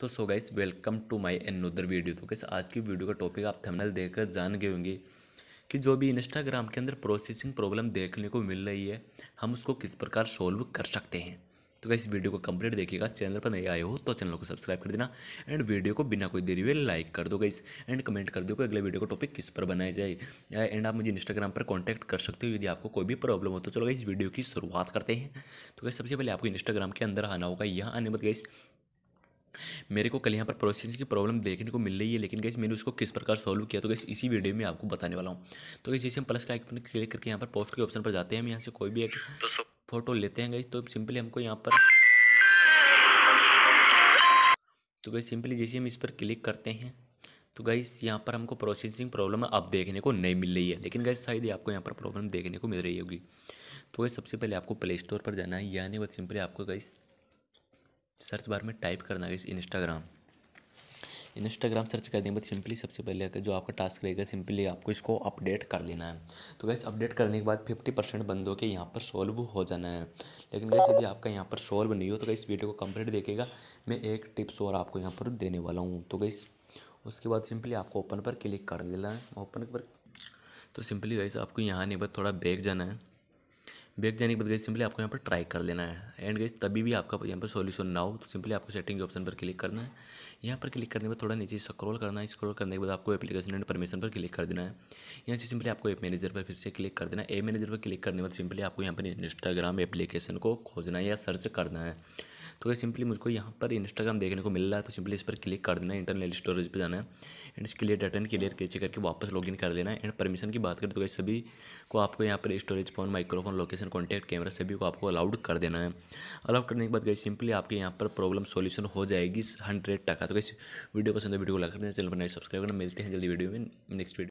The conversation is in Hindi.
तो so guys welcome to my another video तो कैसे आज की वीडियो का टॉपिक आप थंबनेल देखकर जान गए होंगे कि जो भी इंस्टाग्राम के अंदर प्रोसेसिंग प्रॉब्लम देखने को मिल रही है हम उसको किस प्रकार सॉल्व कर सकते हैं तो गाइस वीडियो को कंप्लीट देखिएगा चैनल पर नए आए हो तो चैनल को सब्सक्राइब कर देना एंड वीडियो को बिना कोई देरी हुए लाइक कर दो गाइस एंड कमेंट कर दो कि अगले वीडियो का टॉपिक किस पर बनाया जाए एंड आप मुझे इंस्टाग्राम पर कांटेक्ट कर सकते हो यदि आपको कोई भी प्रॉब्लम हो तो चलो गाइस वीडियो की शुरुआत करते हैं तो गाइस सबसे पहले आपको इंस्टाग्राम के अंदर आना होगा यहाँ आने मत गाइस मेरे को कल यहाँ पर प्रोसेसिंग की प्रॉब्लम देखने को मिल रही है लेकिन कैसे मैंने उसको किस प्रकार सॉल्व किया तो गैस इसी वीडियो में आपको बताने वाला हूँ तो कैसे जैसे हम प्लस का आइकन क्लिक करके यहाँ पर पोस्ट के ऑप्शन पर जाते हैं हम यहाँ से कोई भी एक फोटो तो लेते हैं गई तो सिंपली हमको यहाँ पर तो गई सिंपली जैसे हम इस पर क्लिक करते हैं तो गाइस यहाँ पर हमको प्रोसेसिंग प्रॉब्लम अब देखने को नहीं मिल रही है लेकिन गाइस शायद ही आपको यहाँ पर प्रॉब्लम देखने को मिल रही होगी तो गई सबसे पहले आपको प्ले स्टोर पर जाना है यानी बस सिंपली आपको गाइस सर्च बार में टाइप करना है इंस्टाग्राम इंस्टाग्राम सर्च कर देंगे बट सिंपली सबसे पहले जो आपका टास्क रहेगा सिंपली आपको इसको अपडेट कर लेना है तो गैस अपडेट करने के बाद फिफ्टी परसेंट बंदों के यहाँ पर सॉल्व हो जाना है लेकिन गैस यदि आपका यहाँ पर सॉल्व नहीं हो तो इस वीडियो को कंप्लीट देखेगा मैं एक टिप्स और आपको यहाँ पर देने वाला हूँ तो गैस उसके बाद सिंपली आपको ओपन पर क्लिक कर लेना है ओपन पर तो सिंपली गैस आपको यहाँ नहीं बस थोड़ा बैग जाना है बैक जाने के बाद गई सिंपली आपको यहाँ पर ट्राई कर लेना है एंड गई तभी भी आपका यहाँ पर सॉल्यूशन ना हो तो सिंपली आपको सेटिंग के ऑप्शन पर क्लिक करना है यहाँ पर क्लिक करने के बाद थोड़ा नीचे स्क्रॉल करना है स्क्रॉल करने के बाद आपको एप्लीकेशन एंड परमिशन पर क्लिक कर देना है यहाँ से सिंपली आपको एप मैनेजर पर फिर से क्लिक कर देना है ए मैनेजर पर क्लिक करने के बाद सिंपली आपको यहाँ पर इंस्टाग्राम एप्लीकेशन को खोजना है या सर्च करना है तो सिंपली मुझको यहाँ पर इंस्टाग्राम देखने को मिल रहा है तो सिंपली इस पर क्लिक कर देना है इंटरनल स्टोरेज पर जाना है एंड इसके लिए डाटा क्लियर कैसे करके वापस लॉगिन कर लेना है एंड परमिशन की बात करें तो सभी को आपको यहाँ पर storage phone microphone location solution contact camera सभी को आपको अलाउड कर देना है अलाउड करने के बाद गई सिंपली आपके यहाँ पर प्रॉब्लम सोल्यूशन हो जाएगी हंड्रेड टका तो कैसे वीडियो पसंद है वीडियो को लाइक करना चैनल पर नए सब्सक्राइब करना मिलते हैं जल्दी वीडियो में नेक्स्ट वीडियो